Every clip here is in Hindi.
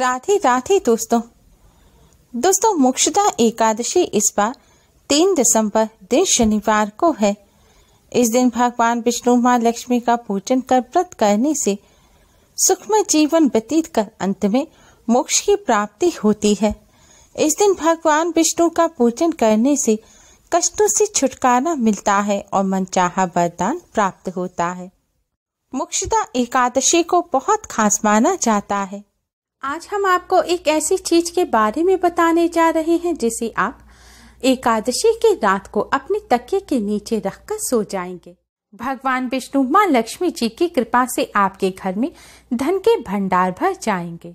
राधे राधे दोस्तों दोस्तों मोक्षदा एकादशी इस बार तीन दिसंबर दिन शनिवार को है इस दिन भगवान विष्णु माँ लक्ष्मी का पूजन कर व्रत करने से सुखमय जीवन व्यतीत कर अंत में मोक्ष की प्राप्ति होती है इस दिन भगवान विष्णु का पूजन करने से कष्टों से छुटकारा मिलता है और मनचाहा वरदान प्राप्त होता है मुक्षदा एकादशी को बहुत खास माना जाता है आज हम आपको एक ऐसी चीज के बारे में बताने जा रहे हैं जिसे आप एकादशी की रात को अपने तकिए के नीचे रखकर सो जाएंगे भगवान विष्णु माँ लक्ष्मी जी की कृपा से आपके घर में धन के भंडार भर जाएंगे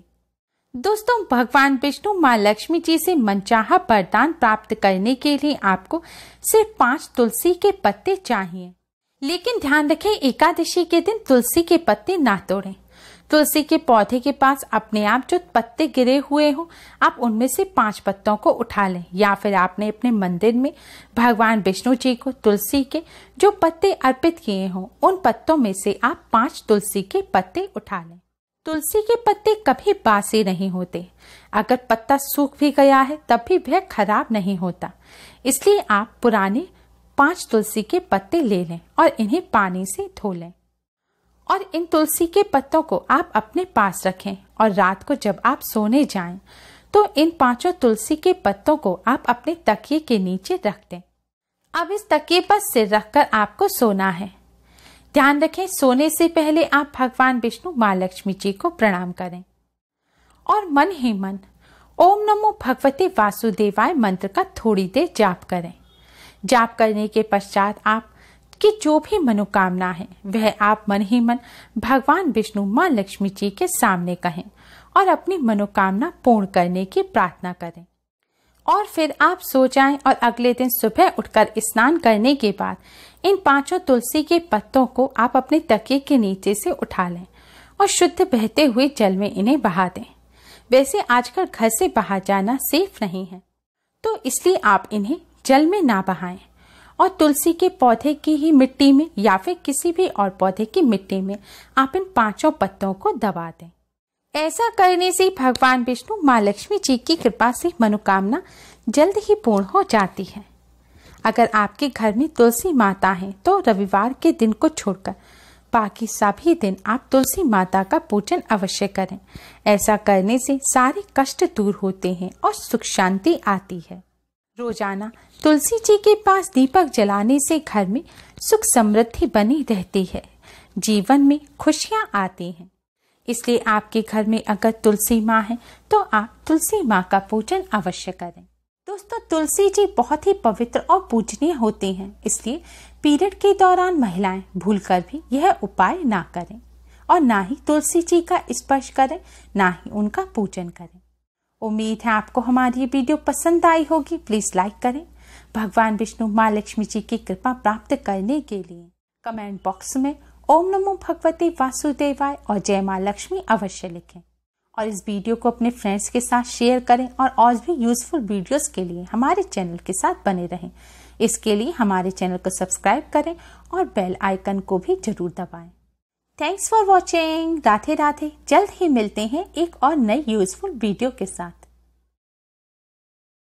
दोस्तों भगवान विष्णु माँ लक्ष्मी जी से मनचाहा वरदान प्राप्त करने के लिए आपको सिर्फ पांच तुलसी के पत्ते चाहिए लेकिन ध्यान रखें एकादशी के दिन तुलसी के पत्ते ना तोड़ें तुलसी के पौधे के पास अपने आप जो पत्ते गिरे हुए हो आप उनमें से पांच पत्तों को उठा लें या फिर आपने अपने मंदिर में भगवान विष्णु जी को तुलसी के जो पत्ते अर्पित किए हों उन पत्तों में से आप पांच तुलसी के पत्ते उठा लें तुलसी के पत्ते कभी बासी नहीं होते अगर पत्ता सूख भी गया है तब भी वह खराब नहीं होता इसलिए आप पुराने पांच तुलसी के पत्ते ले लें और इन्हें पानी से धो लें और इन तुलसी के पत्तों को आप अपने पास रखें और रात को जब आप सोने जाएं तो इन पांचों तुलसी के पत्तों को आप अपने तकिए के नीचे रख दें अब इस तकिए पर सिर रखकर आपको सोना है ध्यान रखें सोने से पहले आप भगवान विष्णु माँ लक्ष्मी जी को प्रणाम करें और मन ही मन ओम नमो भगवते वासुदेवाय मंत्र का थोड़ी देर जाप करें जाप करने के पश्चात आप कि जो भी मनोकामना है वह आप मन ही मन भगवान विष्णु माँ लक्ष्मी जी के सामने कहें और अपनी मनोकामना पूर्ण करने की प्रार्थना करें और फिर आप सो जाएं और अगले दिन सुबह उठकर स्नान करने के बाद इन पांचों तुलसी के पत्तों को आप अपने तकिए के नीचे से उठा लें और शुद्ध बहते हुए जल में इन्हें बहा दें वैसे आजकल घर से बाहर जाना सेफ नहीं है तो इसलिए आप इन्हें जल में ना बहाएं और तुलसी के पौधे की ही मिट्टी में या फिर किसी भी और पौधे की मिट्टी में आप इन पांचों पत्तों को दबा दें ऐसा करने से भगवान विष्णु माँ लक्ष्मी जी की कृपा से मनोकामना जल्द ही पूर्ण हो जाती है अगर आपके घर में तुलसी माता है तो रविवार के दिन को छोड़कर बाकी सभी दिन आप तुलसी माता का पूजन अवश्य करें ऐसा करने से सारे कष्ट दूर होते हैं और सुख शांति आती है रोजाना तुलसी जी के पास दीपक जलाने से घर में सुख समृद्धि बनी रहती है जीवन में खुशियाँ आती हैं इसलिए आपके घर में अगर तुलसी माँ है तो आप तुलसी माँ का पूजन अवश्य करें दोस्तों तुलसी जी बहुत ही पवित्र और पूजनीय होती हैं इसलिए पीरियड के दौरान महिलाएं भूलकर भी यह उपाय ना करें और ना ही तुलसी जी का स्पर्श करें ना ही उनका पूजन करें उम्मीद है आपको हमारी ये वीडियो पसंद आई होगी प्लीज लाइक करें भगवान विष्णु माँ लक्ष्मी जी की कृपा प्राप्त करने के लिए कमेंट बॉक्स में ओम नमो भगवते वासुदेवाय और जय माँ लक्ष्मी अवश्य लिखें और इस वीडियो को अपने फ्रेंड्स के साथ शेयर करें और और भी यूजफुल वीडियोस के लिए हमारे चैनल के साथ बने रहें इसके लिए हमारे चैनल को सब्सक्राइब करें और बेल आइकन को भी जरूर दबाएं thanks for watching Radhe Radhe जल्द ही मिलते हैं एक और नई यूजफुल वीडियो के साथ